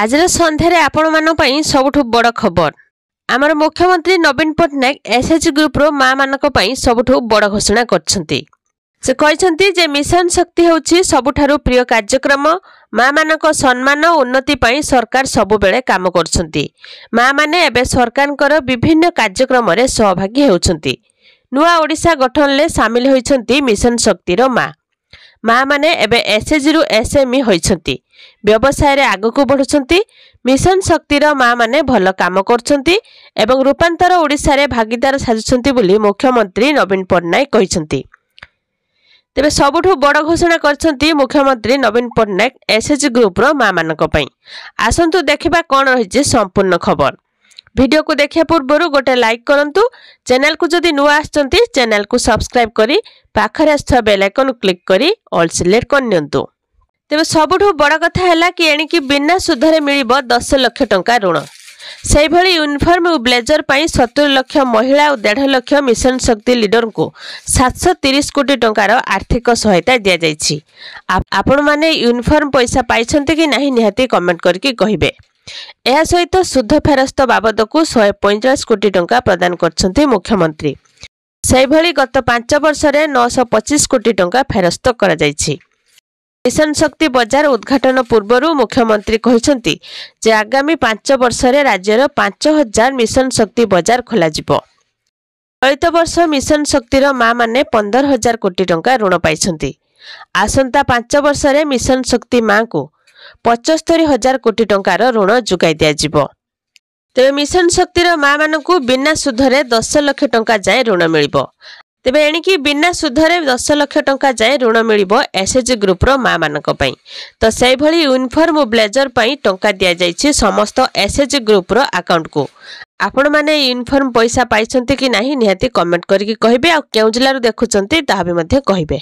ଆଜିର ସନ୍ଧ୍ୟାରେ ଆପଣମାନଙ୍କ ପାଇଁ ସବୁଠୁ ବଡ଼ ଖବର ଆମର ମୁଖ୍ୟମନ୍ତ୍ରୀ ନବୀନ ପଟ୍ଟନାୟକ ଏସ୍ଏଚ୍ଜି ଗ୍ରୁପ୍ର ମା'ମାନଙ୍କ ପାଇଁ ସବୁଠୁ ବଡ଼ ଘୋଷଣା କରିଛନ୍ତି ସେ କହିଛନ୍ତି ଯେ ମିଶନ ଶକ୍ତି ହେଉଛି ସବୁଠାରୁ ପ୍ରିୟ କାର୍ଯ୍ୟକ୍ରମ ମା'ମାନଙ୍କ ସମ୍ମାନ ଓ ଉନ୍ନତି ପାଇଁ ସରକାର ସବୁବେଳେ କାମ କରୁଛନ୍ତି ମା'ମାନେ ଏବେ ସରକାରଙ୍କର ବିଭିନ୍ନ କାର୍ଯ୍ୟକ୍ରମରେ ସହଭାଗୀ ହେଉଛନ୍ତି ନୂଆ ଓଡ଼ିଶା ଗଠନରେ ସାମିଲ ହୋଇଛନ୍ତି ମିଶନ ଶକ୍ତିର ମା' ମାଆମାନେ ଏବେ ଏସ୍ଏଚ୍ଜିରୁ ଏସ୍ଏମ୍ଇ ହୋଇଛନ୍ତି ବ୍ୟବସାୟରେ ଆଗକୁ ବଢ଼ୁଛନ୍ତି ମିଶନ ଶକ୍ତିର ମାଆମାନେ ଭଲ କାମ କରୁଛନ୍ତି ଏବଂ ରୂପାନ୍ତର ଓଡ଼ିଶାରେ ଭାଗିଦାର ସାଜୁଛନ୍ତି ବୋଲି ମୁଖ୍ୟମନ୍ତ୍ରୀ ନବୀନ ପଟ୍ଟନାୟକ କହିଛନ୍ତି ତେବେ ସବୁଠୁ ବଡ଼ ଘୋଷଣା କରିଛନ୍ତି ମୁଖ୍ୟମନ୍ତ୍ରୀ ନବୀନ ପଟ୍ଟନାୟକ ଏସ୍ଏଚ୍ଜି ଗ୍ରୁପ୍ର ମାଆମାନଙ୍କ ପାଇଁ ଆସନ୍ତୁ ଦେଖିବା କ'ଣ ରହିଛି ସମ୍ପୂର୍ଣ୍ଣ ଖବର ভিডিওকে দেখা পূর্ব গোটে লাইক করতু চ্যানেলকু যদি নূয়া আসছেন চ্যানেলকু সবসক্রাইব করে পাখে আসা বেলাইকন ক্লিক করে অল সিলেক্ট করে নিউ তেমন সবুঠু বড় কথা হল কি এণিকি বিনা সুধরে মিলব দশ লক্ষ টঙ্কা ঋণ সেইভাবে ইউনিফর্ম ও ব্লেজর পাই সতুরি লক্ষ মহিলা ও দেড় লক্ষ মিশন শক্তি লিডরকু সাতশো তিরিশ কোটি টঙ্কার আর্থিক সহায়তা যাই আপন মানে ইউনিফর্ম পয়সা পাইছেন কি না নিহতি কমেন্ট করি কহবে ଏହା ସହିତ ସୁଧ ଫେରସ୍ତ ବାବଦକୁ ଶହେ ପଇଁଚାଳିଶ କୋଟି ଟଙ୍କା ପ୍ରଦାନ କରିଛନ୍ତି ମୁଖ୍ୟମନ୍ତ୍ରୀ ସେହିଭଳି ଗତ ପାଞ୍ଚ ବର୍ଷରେ ନଅଶହ ପଚିଶ କୋଟି ଟଙ୍କା ଫେରସ୍ତ କରାଯାଇଛି ମିଶନ ଶକ୍ତି ବଜାର ଉଦ୍ଘାଟନ ପୂର୍ବରୁ ମୁଖ୍ୟମନ୍ତ୍ରୀ କହିଛନ୍ତି ଯେ ଆଗାମୀ ପାଞ୍ଚ ବର୍ଷରେ ରାଜ୍ୟର ପାଞ୍ଚ ହଜାର ମିଶନ ଶକ୍ତି ବଜାର ଖୋଲାଯିବ ଚଳିତ ବର୍ଷ ମିଶନ ଶକ୍ତିର ମାନେ ପନ୍ଦର ହଜାର କୋଟି ଟଙ୍କା ଋଣ ପାଇଛନ୍ତି ଆସନ୍ତା ପାଞ୍ଚ ବର୍ଷରେ ମିଶନ ଶକ୍ତି ମା'ଙ୍କୁ ପଚସ୍ତରି ହଜାର କୋଟି ଟଙ୍କାର ଋଣ ଯୋଗାଇ ଦିଆଯିବ ତେବେ ମିଶନ ଶକ୍ତିର ମାନଙ୍କୁ ବିନା ସୁଧରେ ଦଶ ଲକ୍ଷ ଟଙ୍କା ଯାଏ ଋଣ ମିଳିବ ତେବେ ଏଣିକି ବିନା ସୁଧରେ ଦଶ ଲକ୍ଷ ଟଙ୍କା ଯାଏ ଋଣ ମିଳିବ ଏସ୍ଏଚ୍ଜି ଗ୍ରୁପ୍ର ମାନଙ୍କ ପାଇଁ ତ ସେହିଭଳି ୟୁନିଫର୍ମ ଓ ବ୍ଲେଜର ପାଇଁ ଟଙ୍କା ଦିଆଯାଇଛି ସମସ୍ତ ଏସ୍ଏଚ୍ଜି ଗ୍ରୁପ୍ର ଆକାଉଣ୍ଟକୁ ଆପଣମାନେ ୟୁନିଫର୍ମ ପଇସା ପାଇଛନ୍ତି କି ନାହିଁ ନିହାତି କମେଣ୍ଟ କରିକି କହିବେ ଆଉ କେଉଁ ଜିଲ୍ଲାରୁ ଦେଖୁଛନ୍ତି ତାହା ବି ମଧ୍ୟ କହିବେ